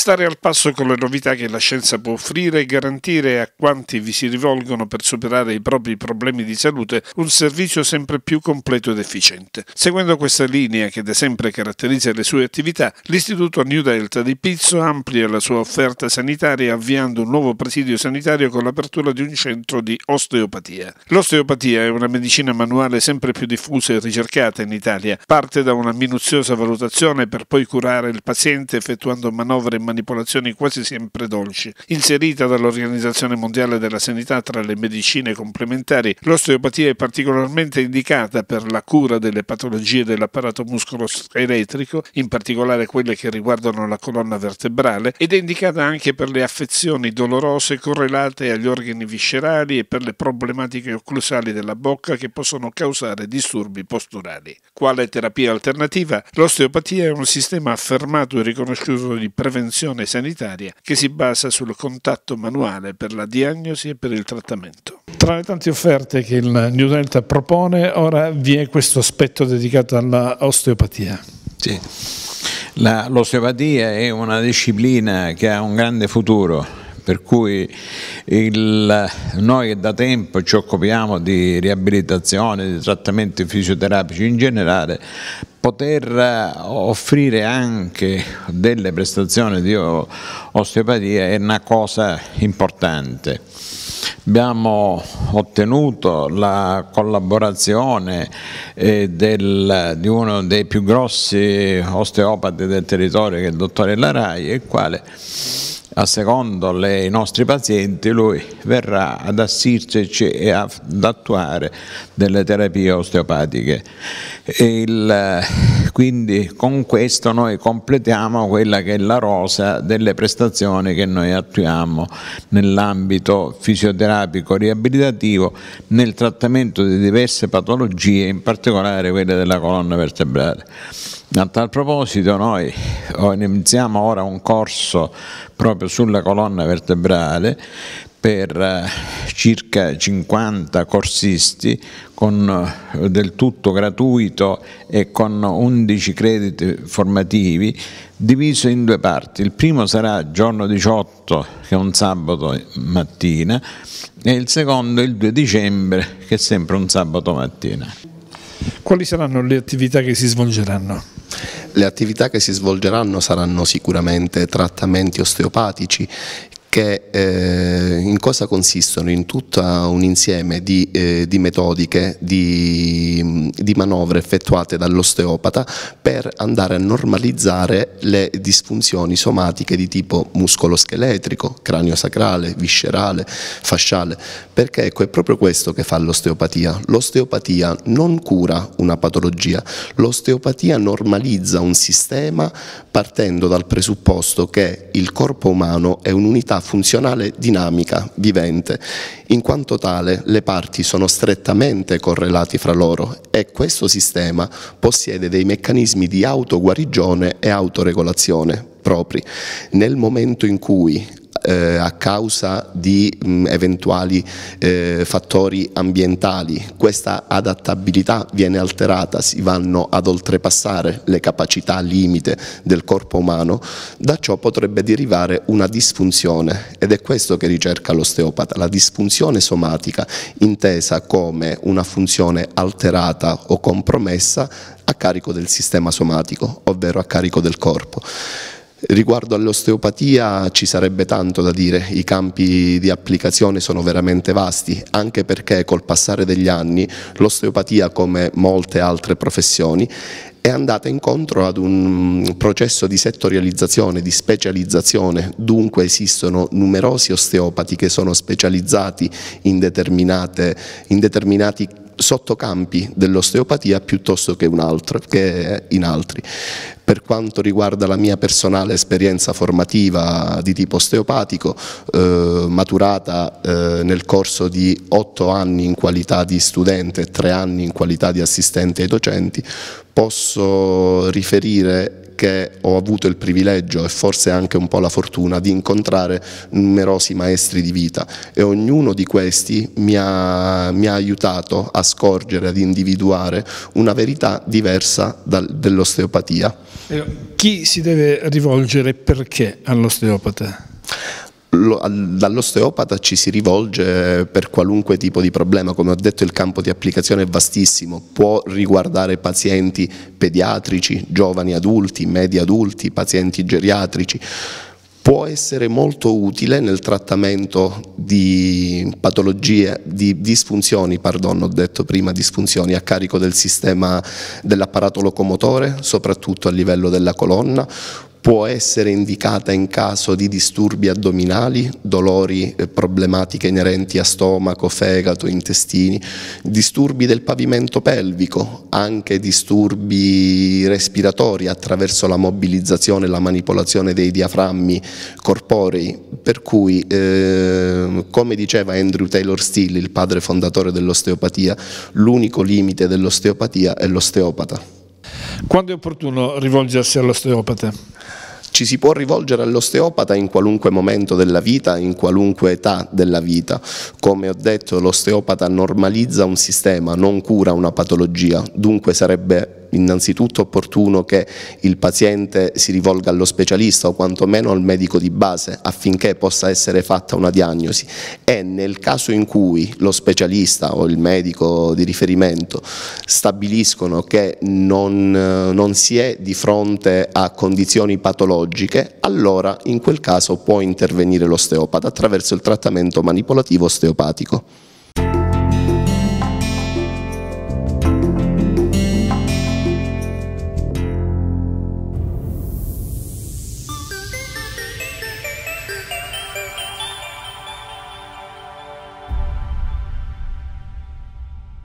stare al passo con le novità che la scienza può offrire e garantire a quanti vi si rivolgono per superare i propri problemi di salute un servizio sempre più completo ed efficiente. Seguendo questa linea che da sempre caratterizza le sue attività, l'Istituto New Delta di Pizzo amplia la sua offerta sanitaria avviando un nuovo presidio sanitario con l'apertura di un centro di osteopatia. L'osteopatia è una medicina manuale sempre più diffusa e ricercata in Italia. Parte da una minuziosa valutazione per poi curare il paziente effettuando manovre manuali manipolazioni quasi sempre dolci. Inserita dall'Organizzazione Mondiale della Sanità tra le medicine complementari, l'osteopatia è particolarmente indicata per la cura delle patologie dell'apparato muscolo-scheletrico, in particolare quelle che riguardano la colonna vertebrale, ed è indicata anche per le affezioni dolorose correlate agli organi viscerali e per le problematiche occlusali della bocca che possono causare disturbi posturali. Quale terapia alternativa? L'osteopatia è un sistema affermato e riconosciuto di prevenzione assistenza sanitaria che si basa sul contatto manuale per la diagnosi e per il trattamento. Tra le tante offerte che il New Delta propone, ora vi è questo aspetto dedicato all'osteopatia. Sì. L'osteopatia è una disciplina che ha un grande futuro per cui il, noi da tempo ci occupiamo di riabilitazione, di trattamenti fisioterapici in generale, poter offrire anche delle prestazioni di osteopatia è una cosa importante. Abbiamo ottenuto la collaborazione eh, del, di uno dei più grossi osteopati del territorio che è il dottore Larai, il quale a secondo le, i nostri pazienti lui verrà ad assisterci e ad attuare delle terapie osteopatiche. Il, quindi con questo noi completiamo quella che è la rosa delle prestazioni che noi attuiamo nell'ambito fisioterapico riabilitativo nel trattamento di diverse patologie, in particolare quelle della colonna vertebrale. A tal proposito noi iniziamo ora un corso proprio sulla colonna vertebrale per eh, circa 50 corsisti con eh, del tutto gratuito e con 11 crediti formativi diviso in due parti. Il primo sarà giorno 18 che è un sabato mattina e il secondo il 2 dicembre che è sempre un sabato mattina. Quali saranno le attività che si svolgeranno? Le attività che si svolgeranno saranno sicuramente trattamenti osteopatici eh, in cosa consistono? In tutto un insieme di, eh, di metodiche, di, di, manovre effettuate dall'osteopata per andare a normalizzare le disfunzioni somatiche di tipo muscoloscheletrico, sacrale, viscerale, fasciale, perché ecco, è proprio questo che fa l'osteopatia. L'osteopatia non cura una patologia, l'osteopatia normalizza un sistema partendo dal presupposto che il corpo umano è un'unità funzionale relazionale dinamica, vivente. In quanto tale le parti sono strettamente correlati fra loro e questo sistema possiede dei meccanismi di autoguarigione e autoregolazione propri. Nel momento in cui eh, a causa di mh, eventuali eh, fattori ambientali. Questa adattabilità viene alterata, si vanno ad oltrepassare le capacità limite del corpo umano, da ciò potrebbe derivare una disfunzione ed è questo che ricerca l'osteopata, la disfunzione somatica intesa come una funzione alterata o compromessa a carico del sistema somatico, ovvero a carico del corpo. Riguardo all'osteopatia ci sarebbe tanto da dire, i campi di applicazione sono veramente vasti, anche perché col passare degli anni l'osteopatia, come molte altre professioni, è andata incontro ad un processo di settorializzazione, di specializzazione, dunque esistono numerosi osteopati che sono specializzati in, in determinati sottocampi dell'osteopatia piuttosto che, un altro, che in altri. Per quanto riguarda la mia personale esperienza formativa di tipo osteopatico, eh, maturata eh, nel corso di otto anni in qualità di studente e tre anni in qualità di assistente ai docenti, posso riferire perché ho avuto il privilegio e forse anche un po' la fortuna di incontrare numerosi maestri di vita e ognuno di questi mi ha, mi ha aiutato a scorgere, ad individuare una verità diversa dall'osteopatia. Chi si deve rivolgere perché all'osteopata? dall'osteopata ci si rivolge per qualunque tipo di problema, come ho detto il campo di applicazione è vastissimo, può riguardare pazienti pediatrici, giovani adulti, medi adulti, pazienti geriatrici, può essere molto utile nel trattamento di patologie, di disfunzioni, pardon, ho detto prima disfunzioni a carico del sistema dell'apparato locomotore, soprattutto a livello della colonna, può essere indicata in caso di disturbi addominali, dolori, eh, problematiche inerenti a stomaco, fegato, intestini, disturbi del pavimento pelvico, anche disturbi respiratori attraverso la mobilizzazione e la manipolazione dei diaframmi corporei, per cui eh, come diceva Andrew Taylor Steele, il padre fondatore dell'osteopatia, l'unico limite dell'osteopatia è l'osteopata. Quando è opportuno rivolgersi all'osteopata? ci si può rivolgere all'osteopata in qualunque momento della vita, in qualunque età della vita. Come ho detto, l'osteopata normalizza un sistema, non cura una patologia, dunque sarebbe innanzitutto opportuno che il paziente si rivolga allo specialista o quantomeno al medico di base affinché possa essere fatta una diagnosi e nel caso in cui lo specialista o il medico di riferimento stabiliscono che non, non si è di fronte a condizioni patologiche, allora in quel caso può intervenire l'osteopata attraverso il trattamento manipolativo osteopatico.